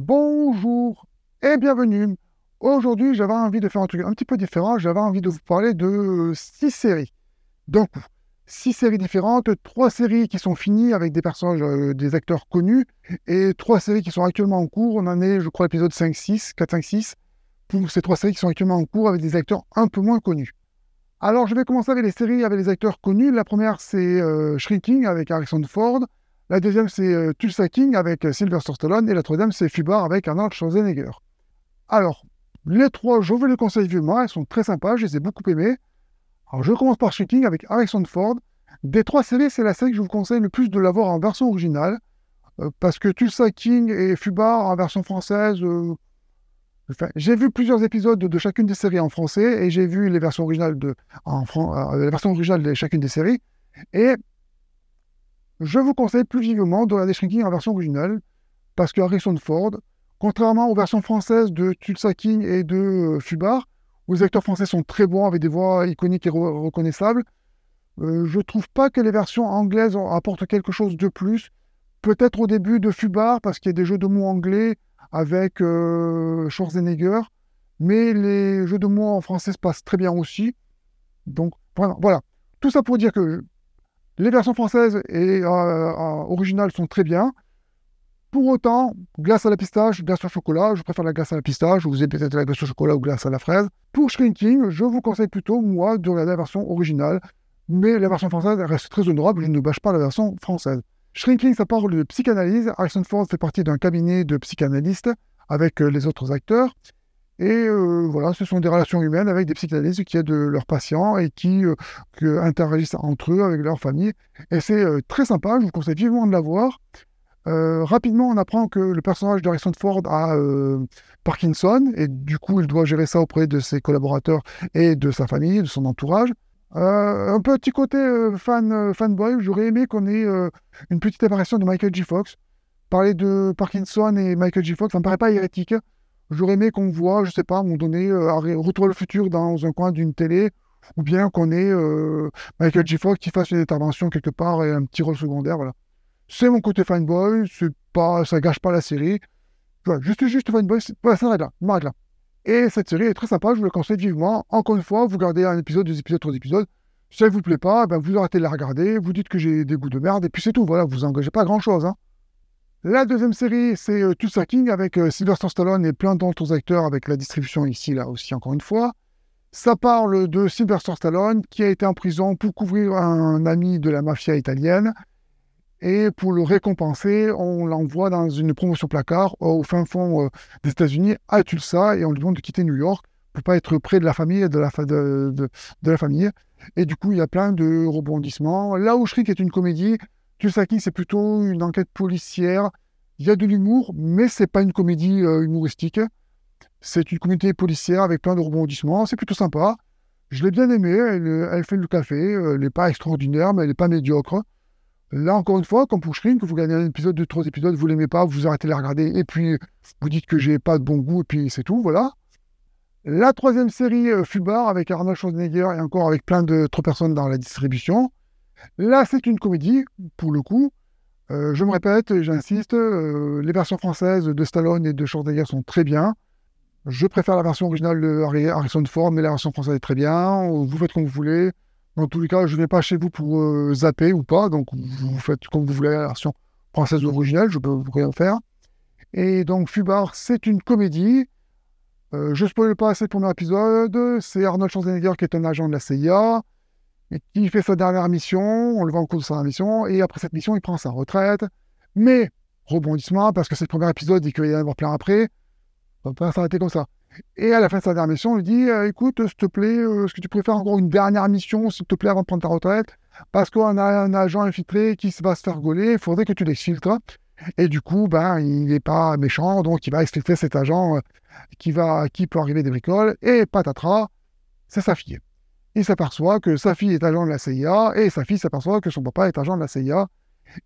Bonjour et bienvenue. Aujourd'hui, j'avais envie de faire un truc un petit peu différent. J'avais envie de vous parler de euh, six séries. Donc, six séries différentes, trois séries qui sont finies avec des personnages, euh, des acteurs connus, et trois séries qui sont actuellement en cours. On en est, je crois, l'épisode 5, 6, 4, 5, 6, pour ces trois séries qui sont actuellement en cours avec des acteurs un peu moins connus. Alors, je vais commencer avec les séries avec les acteurs connus. La première, c'est euh, Shrinking avec Harrison Ford. La deuxième, c'est euh, Tulsa King avec euh, Silver Stallone. Et la troisième, c'est Fubar avec Arnold Schwarzenegger. Alors, les trois, je vous les conseille vivement. Elles sont très sympas. Je les ai beaucoup aimées. Alors, je commence par Shaking avec Harrison Ford. Des trois séries, c'est la série que je vous conseille le plus de l'avoir en version originale. Euh, parce que Tulsa King et Fubar en version française. j'ai vu plusieurs épisodes de chacune des séries en français et j'ai vu les versions originales de en, de chacune des séries. Et je vous conseille plus vivement de regarder Shrinking en version originale, parce que Harrison Ford, contrairement aux versions françaises de Tulsa King et de euh, Fubar, où les acteurs français sont très bons avec des voix iconiques et reconnaissables, je euh, je trouve pas que les versions anglaises apportent quelque chose de plus. Peut-être au début de Fubar, parce qu'il y a des jeux de mots anglais avec euh, Schwarzenegger, mais les jeux de mots en français se passent très bien aussi. Donc voilà, voilà. tout ça pour dire que les versions françaises et euh, euh, originales sont très bien. Pour autant, glace à la pistache, glace au chocolat, je préfère la glace à la pistache, vous avez peut-être la glace au chocolat ou glace à la fraise. Pour Shrinking, je vous conseille plutôt, moi, de regarder la version originale, mais la version française reste très honorable, je ne bâche pas la version française. Shrinking, ça parle de psychanalyse, Harrison Ford fait partie d'un cabinet de psychanalystes avec euh, les autres acteurs, et euh, voilà, ce sont des relations humaines avec des psychanalystes qui aident euh, leurs patients et qui, euh, interagissent entre eux, avec leur famille. Et c'est très sympa, je vous conseille vivement de la voir. rapidement, on apprend que le personnage Harrison Ford a Parkinson et du coup, il doit gérer ça auprès de ses collaborateurs et de sa famille, de son entourage. un petit côté fan, fanboy, j'aurais aimé qu'on ait une petite apparition de Michael J. Fox. Parler de Parkinson et Michael J. Fox, ça me paraît pas hérétique, J'aurais aimé qu'on voit, je sais pas, à un donné, euh, Retour le futur dans un coin d'une télé, ou bien qu'on ait euh, Michael J. Fox qui fasse une intervention quelque part et un petit rôle secondaire. Voilà. C'est mon côté fanboy, c'est pas, ça gâche pas la série. Voilà, juste, juste fanboy, ça règle là, m'arrête là. Et cette série est très sympa, je vous la conseille vivement. Encore une fois, vous gardez un épisode, deux épisodes, trois épisodes. Si elle vous plaît pas, ben, vous arrêtez de la regarder, vous dites que j'ai des goûts de merde, et puis c'est tout. Voilà, vous engagez pas grand chose. Hein. La deuxième série, c'est euh, Tulsa King avec euh, Sylvester Stallone et plein d'autres acteurs avec la distribution ici, là aussi, encore une fois. Ça parle de Sylvester Stallone qui a été en prison pour couvrir un ami de la mafia italienne. Et pour le récompenser, on l'envoie dans une promotion placard au fin fond euh, des États-Unis, à Tulsa, et on lui demande de quitter New York pour pas être près de la famille, de la, famille. Et du coup, il y a plein de rebondissements. La où qui est une comédie, qui c'est plutôt une enquête policière. Il y a de l'humour, mais c'est pas une comédie euh, humoristique. C'est une comédie policière avec plein de rebondissements. C'est plutôt sympa. Je l'ai bien aimé. Euh, elle, fait le café. Euh, elle n'est pas extraordinaire, mais elle n'est pas médiocre. Là, encore une fois, comme pour Shrink, vous gagnez un épisode, deux, trois épisodes, vous l'aimez pas, vous arrêtez de la regarder, et puis vous dites que j'ai pas de bon goût, et puis c'est tout, voilà. La troisième série, Fubar, avec Arnold Schwarzenegger et encore avec plein d'autres personnes dans la distribution. Là, c'est une comédie, pour le coup. Euh, je me répète, et j'insiste, euh, les versions françaises de Stallone et de Schwarzenegger sont très bien. Je préfère la version originale de Harrison Ford, mais la version française est très bien. Vous faites comme vous voulez. Dans tous les cas, je ne viens pas chez vous pour euh, zapper ou pas. Donc, vous faites comme vous voulez la version française ou originale. Je ne peux rien faire. Et donc, Fubar, c'est une comédie. je ne spoil pas assez le premier épisode. C'est Arnold Schwarzenegger qui est un agent de la CIA. Il qui fait sa dernière mission, on le voit en cours de sa mission, et après cette mission, il prend sa retraite. Mais, rebondissement, parce que c'est le premier épisode et qu'il y en avoir plein après, on va pas s'arrêter comme ça. Et à la fin de sa dernière mission, on lui dit euh, Écoute, s'il te plaît, euh, est-ce que tu préfères encore une dernière mission, s'il te plaît, avant de prendre ta retraite Parce qu'on a un agent infiltré qui va se faire gauler, il faudrait que tu l'exfiltres. Et du coup, ben, il n'est pas méchant, donc il va exfiltrer cet agent euh, qui, va, qui peut arriver des bricoles. Et patatras, c'est sa fille il s'aperçoit que sa fille est agent de la CIA et sa fille s'aperçoit que son papa est agent de la CIA.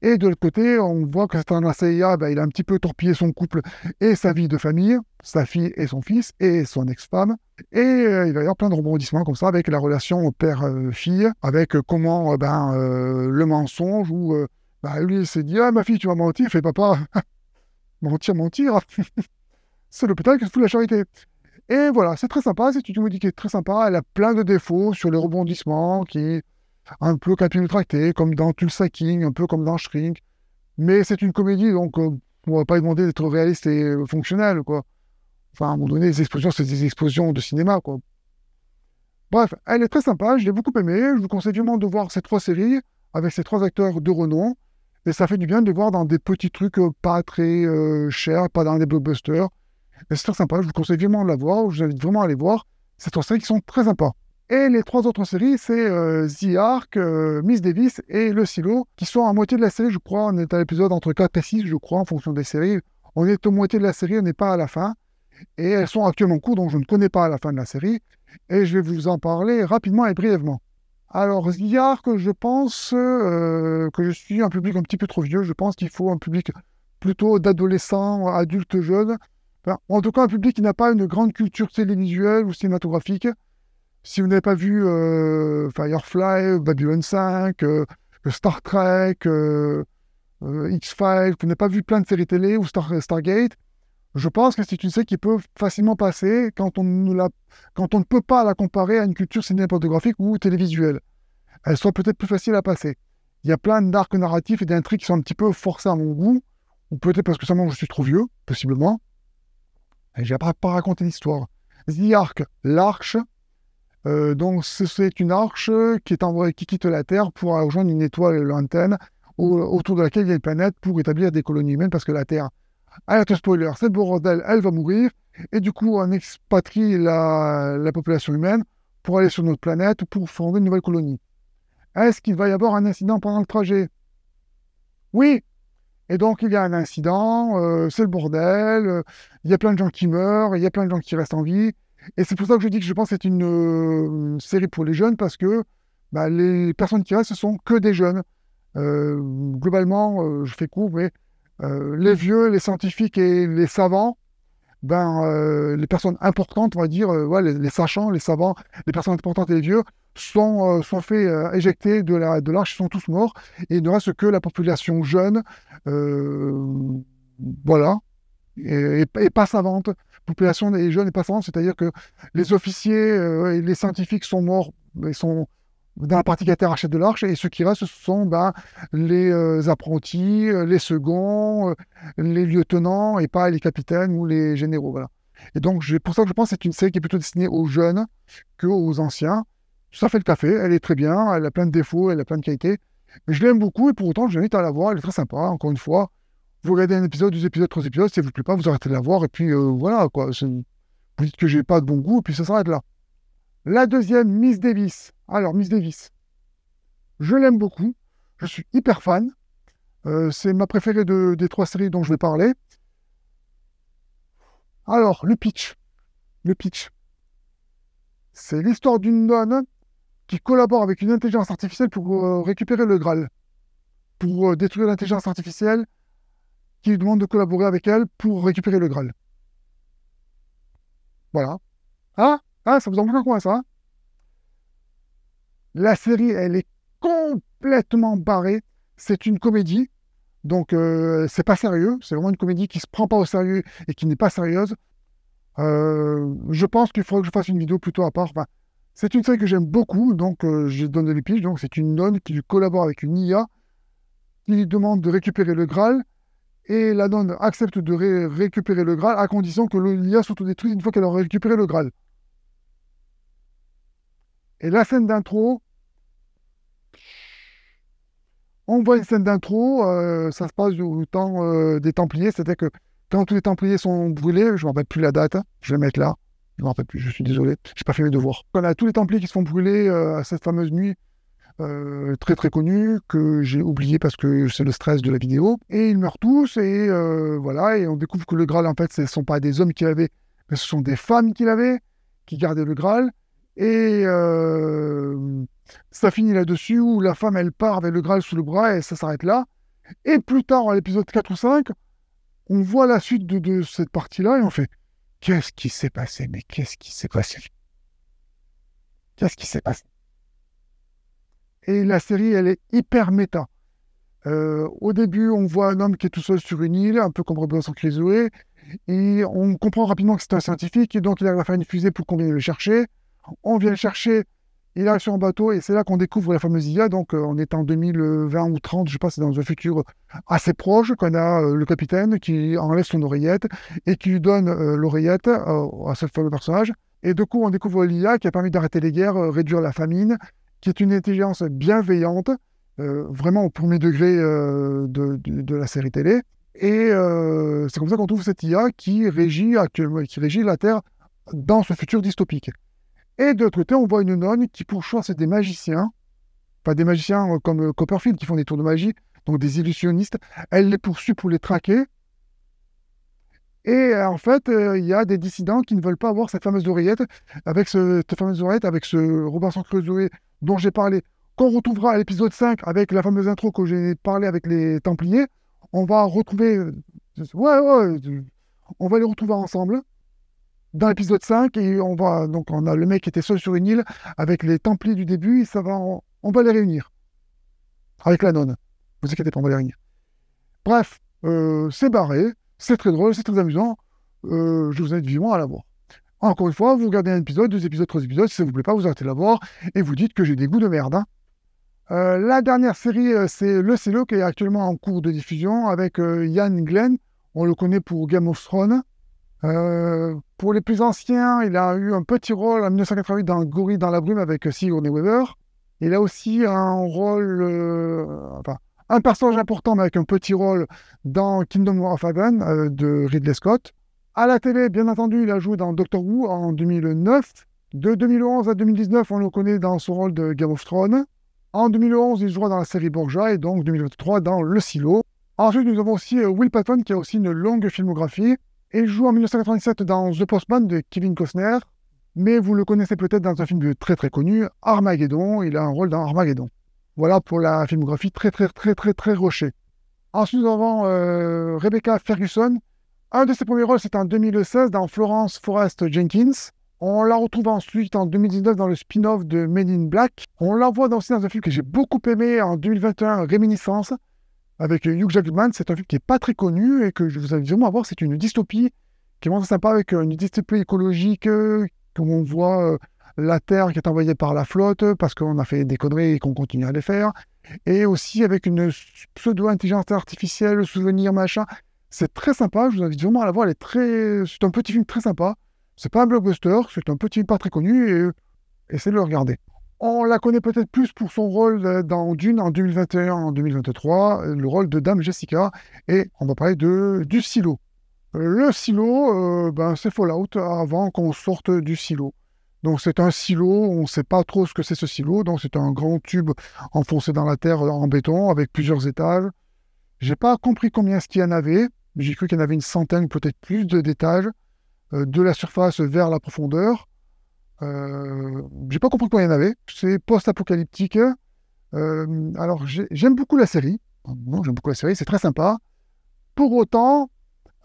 Et de l'autre côté, on voit que c'est la CIA, ben, il a un petit peu torpillé son couple et sa vie de famille, sa fille et son fils et son ex-femme. Et euh, il va y avoir plein de rebondissements comme ça avec la relation père-fille, avec comment euh, ben, euh, le mensonge où ben, lui il s'est dit Ah, ma fille, tu vas mentir, fait papa. mentir, mentir. c'est l'hôpital qui se fout la charité. Et voilà, c'est très sympa, c'est une comédie qui est très sympa. Elle a plein de défauts sur les rebondissements, qui est un peu capillaire tracté, comme dans Sacking, un peu comme dans Shrink. Mais c'est une comédie, donc euh, on va pas demander d'être réaliste et euh, fonctionnel, quoi. Enfin, à un moment donné, les explosions, c'est des explosions de cinéma, quoi. Bref, elle est très sympa, je l'ai beaucoup aimée. Je vous conseille vraiment de voir ces trois séries avec ces trois acteurs de renom. Et ça fait du bien de les voir dans des petits trucs euh, pas très chers, pas dans des blockbusters. C'est très sympa, je vous conseille vraiment de la voir, je vous invite vraiment à aller voir. Ces trois séries qui sont très sympas. Et les trois autres séries, c'est euh, The Ark, euh, Miss Davis et Le Silo, qui sont à moitié de la série, je crois. On est à l'épisode entre 4 et 6, je crois, en fonction des séries. On est à moitié de la série, on n'est pas à la fin. Et elles sont actuellement en cours, donc je ne connais pas la fin de la série. Et je vais vous en parler rapidement et brièvement. Alors, The Ark, je pense euh, que je suis un public un petit peu trop vieux. Je pense qu'il faut un public plutôt d'adolescents, adultes jeunes, en tout cas, un public qui n'a pas une grande culture télévisuelle ou cinématographique. Si vous n'avez pas vu euh, Firefly, Babylon 5, euh, Star Trek, euh, X-Files, que vous n'avez pas vu plein de séries télé ou Stargate, je pense que c'est une série qui peut facilement passer quand on, ne quand on ne peut pas la comparer à une culture cinématographique ou télévisuelle. Elle soit peut-être plus facile à passer. Il y a plein d'arcs narratifs et d'intrigues qui sont un petit peu forcés à mon goût, ou peut-être parce que seulement je suis trop vieux, possiblement. J'ai pas, pas raconté l'histoire. The Ark, l'arche. Euh, donc, c'est une arche qui, est envoyée, qui quitte la Terre pour rejoindre une étoile lointaine autour de laquelle il y a une planète pour établir des colonies humaines parce que la Terre, alerte spoiler, cette bourre bordel, elle va mourir. Et du coup, on expatrie la, la population humaine pour aller sur notre planète pour fonder une nouvelle colonie. Est-ce qu'il va y avoir un incident pendant le trajet Oui, et donc, il y a un incident, euh, c'est le bordel, euh, il y a plein de gens qui meurent, il y a plein de gens qui restent en vie. Et c'est pour ça que je dis que je pense que c'est une, euh, série pour les jeunes, parce que bah, les personnes qui restent, ce sont que des jeunes. globalement, je fais court, mais les vieux, les scientifiques et les savants ben, euh, les personnes importantes, on va dire, euh, les, sachants, les savants, les personnes importantes et les vieux, sont, faits euh, sont faits éjecter de l'arche, la, de sont tous morts, et il ne reste que la population jeune, voilà, et, pas savante. Population des jeunes et pas savante, c'est-à-dire que les officiers et les scientifiques sont morts, ils sont, dans la partie été de l'arche et ceux qui restent, ce sont ben, les euh, apprentis, euh, les seconds, euh, les lieutenants et pas les capitaines ou les généraux. Voilà. Et donc, pour ça que je pense que c'est une série qui est plutôt destinée aux jeunes qu'aux anciens. Ça fait le café, elle est très bien, elle a plein de défauts, elle a plein de qualités. Mais je l'aime beaucoup et pour autant, je l'invite à la voir, elle est très sympa, encore une fois. Vous regardez un épisode, deux épisodes, trois épisodes, si vous ne plaît pas, vous arrêtez de la voir et puis voilà, quoi. Vous dites que j'ai pas de bon goût et puis ça s'arrête là. La deuxième, Miss Davis. Alors, Miss Davis, je l'aime beaucoup. Je suis hyper fan. Euh, c'est ma préférée des trois séries dont je vais parler. Alors, le pitch. Le pitch. C'est l'histoire d'une donne qui collabore avec une intelligence artificielle pour euh, récupérer le Graal. Pour euh, détruire l'intelligence artificielle qui lui demande de collaborer avec elle pour récupérer le Graal. Voilà. Ah, ah ça vous en quoi, ça hein la série, elle est complètement barrée. C'est une comédie, donc euh, c'est pas sérieux. C'est vraiment une comédie qui se prend pas au sérieux et qui n'est pas sérieuse. Euh, je pense qu'il faudrait que je fasse une vidéo plutôt à part. c'est une série que j'aime beaucoup, donc euh, j'ai je donne des piges. Donc c'est une nonne qui collabore avec une IA, qui lui demande de récupérer le Graal, et la nonne accepte de récupérer le Graal à condition que l'IA détruite une fois qu'elle aura récupéré le Graal. Et la scène d'intro, on voit une scène d'intro, euh, ça se passe au temps euh, des Templiers, c'était que quand tous les Templiers sont brûlés, je ne me rappelle plus la date, hein, je vais mettre là, je ne me rappelle plus, je suis désolé, j'ai pas fait mes devoirs. Quand a tous les Templiers qui se font brûler euh, à cette fameuse nuit, très très connue, que j'ai oublié parce que c'est le stress de la vidéo, et ils meurent tous, et voilà, et on découvre que le Graal, en fait, ce ne sont pas des hommes qui l'avaient, mais ce sont des femmes qui l'avaient, qui gardaient le Graal, et euh, ça finit là-dessus où la femme, elle part avec le Graal sous le bras et ça s'arrête là. Et plus tard, à l'épisode 4 ou 5, on voit la suite de, cette partie-là et on fait Qu'est-ce qui s'est passé Mais qu'est-ce qui s'est passé Qu'est-ce qui s'est passé Et la série, elle est hyper méta. Euh, au début, on voit un homme qui est tout seul sur une île, un peu comme Robinson Crusoe, et on comprend rapidement que c'est un scientifique, et donc il arrive à faire une fusée pour qu'on vienne le chercher on vient chercher, il arrive sur un bateau, et c'est là qu'on découvre la fameuse IA. Donc, euh, on est en 2020 ou 30, je ne sais pas, c'est dans un futur assez proche qu'on a euh, le capitaine qui enlève son oreillette et qui lui donne euh, l'oreillette à ce fameux personnage. Et de coup, on découvre l'IA qui a permis d'arrêter les guerres, réduire la famine, qui est une intelligence bienveillante, vraiment au premier degré de, la série télé. Et c'est comme ça qu'on trouve cette IA qui régit, actuellement, qui régit la Terre dans ce futur dystopique. Et de l'autre côté, on voit une nonne qui c'est des magiciens, pas des magiciens euh, comme euh, Copperfield qui font des tours de magie, donc des illusionnistes. Elle les poursuit pour les traquer. Et euh, en fait, il y a des dissidents qui ne veulent pas avoir cette fameuse oreillette, avec cette fameuse oreillette, avec ce Robinson Crusoe dont j'ai parlé, qu'on retrouvera à l'épisode 5 avec la fameuse intro que j'ai parlé avec les Templiers. On va retrouver. Ouais, ouais, on va les retrouver ensemble dans l'épisode 5 et on va donc on a le mec qui était seul sur une île avec les Templiers du début et ça va on, va les réunir avec la nonne. Vous inquiétez pas, on va les réunir. Bref, euh, c'est barré, c'est très drôle, c'est très amusant. Euh, je vous invite vivement à la voir. Encore une fois, vous regardez un épisode, deux épisodes, trois épisodes, si ça vous plaît pas, vous arrêtez de la voir et vous dites que j'ai des goûts de merde. Hein. Euh, la dernière série, c'est Le Cello qui est actuellement en cours de diffusion avec Yann Glenn. On le connaît pour Game of Thrones. Euh, pour les plus anciens, il a eu un petit rôle en 1988 dans Gorille dans la brume avec euh, Sigourney Weaver. Il a aussi un rôle, euh, enfin, un personnage important, mais avec un petit rôle dans Kingdom of Heaven de Ridley Scott. À la télé, bien entendu, il a joué dans Doctor Who en 2009. De 2011 à 2019, on le connaît dans son rôle de Game of Thrones. En 2011, il jouera dans la série Borja et donc 2023 dans Le Silo. Ensuite, nous avons aussi Will Patton qui a aussi une longue filmographie il joue en 1997 dans The Postman de Kevin Costner, mais vous le connaissez peut-être dans un film très très connu, Armageddon. Il a un rôle dans Armageddon. Voilà pour la filmographie très très très très très rochée. Ensuite, nous avons euh, Rebecca Ferguson. Un de ses premiers rôles, c'est en 2016 dans Florence Forrest Jenkins. On la retrouve ensuite en 2019 dans le spin-off de Men in Black. On la voit aussi dans un film que j'ai beaucoup aimé en 2021, Réminiscence avec Hugh Jackman. C'est un film qui n'est pas très connu et que je vous invite vraiment à voir. C'est une dystopie qui est vraiment sympa avec euh, une dystopie écologique, euh, comme on voit euh, la Terre qui est envoyée par la flotte parce qu'on a fait des conneries et qu'on continue à les faire. Et aussi avec une pseudo-intelligence artificielle, souvenir, machin. C'est très sympa, je vous invite vraiment à la voir. C'est un petit film très sympa. C'est pas un blockbuster, c'est un petit film pas très connu et essayez de le regarder. On la connaît peut-être plus pour son rôle euh, dans Dune en 2021, en 2023, euh, le rôle de Dame Jessica, et on va parler de, du silo. Euh, le silo, ben, c'est Fallout avant qu'on sorte du silo. Donc c'est un silo, on ne sait pas trop ce que c'est ce silo, donc c'est un grand tube enfoncé dans la terre en béton avec plusieurs étages. J'ai pas compris combien ce qu'il y en avait, j'ai cru qu'il y en avait une centaine, peut-être plus d'étages, de la surface vers la profondeur. Euh, j'ai pas compris quoi il y en avait. C'est post-apocalyptique. Euh, alors, j'aime beaucoup la série. J'aime beaucoup la série, c'est très sympa. Pour autant,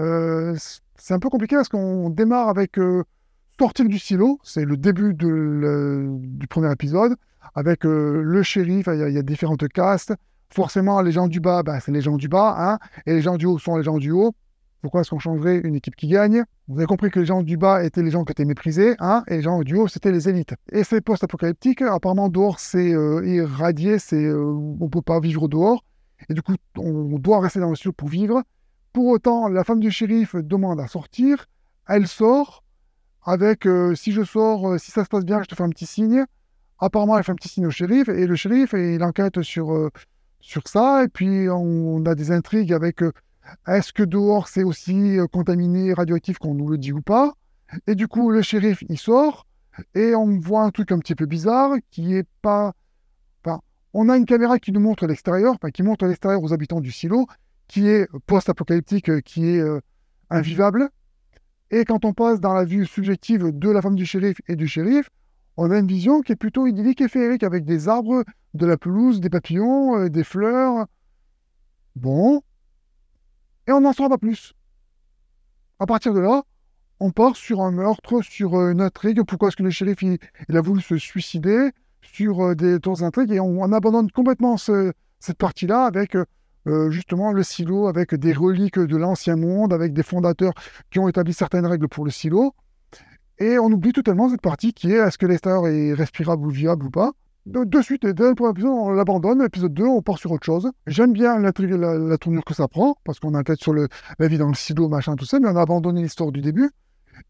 euh, c'est un peu compliqué parce qu'on démarre avec Sortir du silo. C'est le début du premier épisode. Avec le shérif, il y, a différentes castes. Forcément, les gens du bas, bah, c'est les gens du bas. Hein, et les gens du haut sont les gens du haut. Pourquoi est-ce qu'on changerait une équipe qui gagne Vous avez compris que les gens du bas étaient les gens qui étaient méprisés, hein, et les gens du haut, c'était les élites. Et c'est post-apocalyptique, apparemment dehors, c'est euh, irradié, c'est, euh, on ne peut pas vivre dehors, et du coup, on doit rester dans le studio pour vivre. Pour autant, la femme du shérif demande à sortir, elle sort, avec euh, si je sors, si ça se passe bien, je te fais un petit signe. Apparemment, elle fait un petit signe au shérif, et le shérif, il enquête sur, sur ça, et puis on a des intrigues avec est-ce que dehors, c'est aussi euh, contaminé, radioactif, qu'on nous le dit ou pas Et du coup, le shérif, y sort, et on voit un truc un petit peu bizarre, qui est pas... Enfin, on a une caméra qui nous montre l'extérieur, qui montre l'extérieur aux habitants du silo, qui est post-apocalyptique, euh, qui est euh, invivable. Et quand on passe dans la vue subjective de la femme du shérif et du shérif, on a une vision qui est plutôt idyllique et féerique, avec des arbres, de la pelouse, des papillons, des fleurs. Bon, et on n'en saura pas plus. À partir de là, on part sur un meurtre, sur euh, une intrigue. Pourquoi est-ce que le shérif il, a voulu se suicider sur euh, des tours intrigues et on, abandonne complètement cette partie-là avec euh, justement le silo, avec des reliques de l'ancien monde, avec des fondateurs qui ont établi certaines règles pour le silo. Et on oublie totalement cette partie qui est est-ce que l'extérieur est respirable ou viable ou pas de, suite, dès premier on l'abandonne. L'épisode 2, on part sur autre chose. J'aime bien la, la, tournure que ça prend, parce qu'on a peut tête sur le, la vie dans le silo, machin, tout ça, mais on a abandonné l'histoire du début.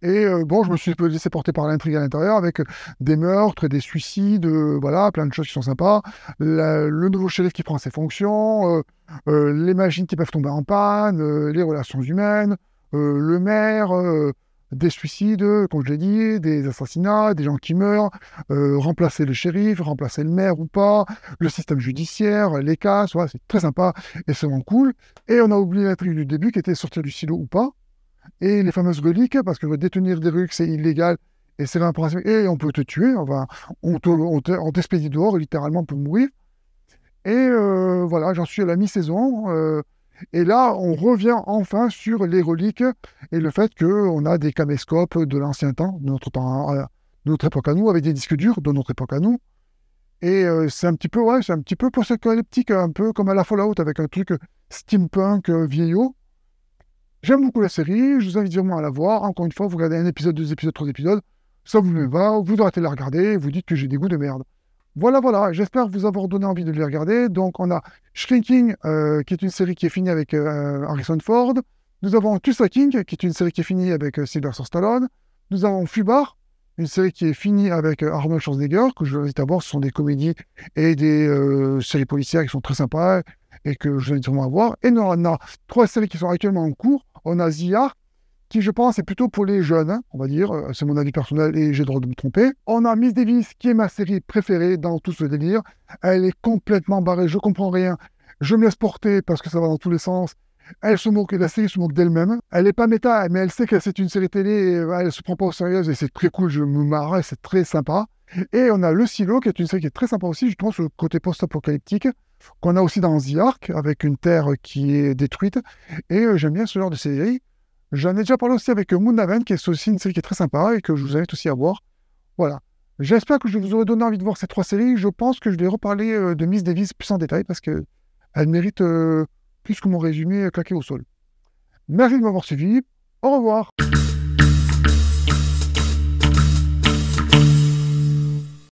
Et euh, bon, je me suis laissé porter par l'intrigue à l'intérieur avec euh, des meurtres, et des suicides, euh, voilà, plein de choses qui sont sympas. le nouveau chef qui prend ses fonctions, les machines qui peuvent tomber en panne, les relations humaines, le maire, des suicides, comme je l'ai dit, des assassinats, des gens qui meurent, euh, remplacer le shérif, remplacer le maire ou pas, le système judiciaire, les cas, c'est très sympa et c'est vraiment cool. Et on a oublié la l'intrigue du début qui était sortir du silo ou pas, et les fameuses reliques, parce que détenir des rues c'est illégal et c'est et on peut te tuer, va on, t'expédie te, dehors littéralement pour mourir. Et euh, voilà, j'en suis à la mi-saison. Euh, et là, on revient enfin sur les reliques et le fait qu'on a des caméscopes de l'ancien temps, euh, de notre, époque à nous, avec des disques durs de notre époque à nous. Et euh, c'est un petit peu, ouais, c'est un petit peu post un peu comme à la Fallout, avec un truc steampunk euh, vieillot. J'aime beaucoup la série, je vous invite vraiment à la voir. Encore une fois, vous regardez un épisode, deux épisodes, trois épisodes, ça vous le mm. va, vous arrêtez de la regarder, vous dites que j'ai des goûts de merde. Voilà, voilà, j'espère vous avoir donné envie de les regarder. Donc on a Shrinking, qui est une série qui est finie avec Harrison Ford. Nous avons Tulsa King, qui est une série qui est finie avec euh, Sylvester Stallone. Nous avons Fubar, une série qui est finie avec euh, Arnold Schwarzenegger, que je vous invite à voir. Ce sont des comédies et des euh, séries policières qui sont très sympas et que je vous invite vraiment à voir. Et nous avons trois séries qui sont actuellement en cours. On a Zia, qui je pense est plutôt pour les jeunes, hein, on va dire. C'est mon avis personnel et j'ai le droit de me tromper. On a Miss Davis, qui est ma série préférée dans tout ce délire. Elle est complètement barrée, je comprends rien. Je me laisse porter parce que ça va dans tous les sens elle se moque, la série se moque d'elle-même. Elle n'est pas méta, mais elle sait que c'est une série télé, et elle se prend pas au sérieux, et c'est très cool, je me marre, c'est très sympa. Et on a Le Silo, qui est une série qui est très sympa aussi, justement, sur le côté post-apocalyptique, qu'on a aussi dans The Ark, avec une terre qui est détruite. Et euh, j'aime bien ce genre de série. J'en ai déjà parlé aussi avec Moonhaven, qui est aussi une série qui est très sympa et que je vous invite aussi à voir. Voilà. J'espère que je vous aurai donné envie de voir ces trois séries. Je pense que je vais reparler euh, de Miss Davis plus en détail parce qu'elle mérite euh, puisque mon résumé claqué au sol. Merci de m'avoir suivi. Au revoir.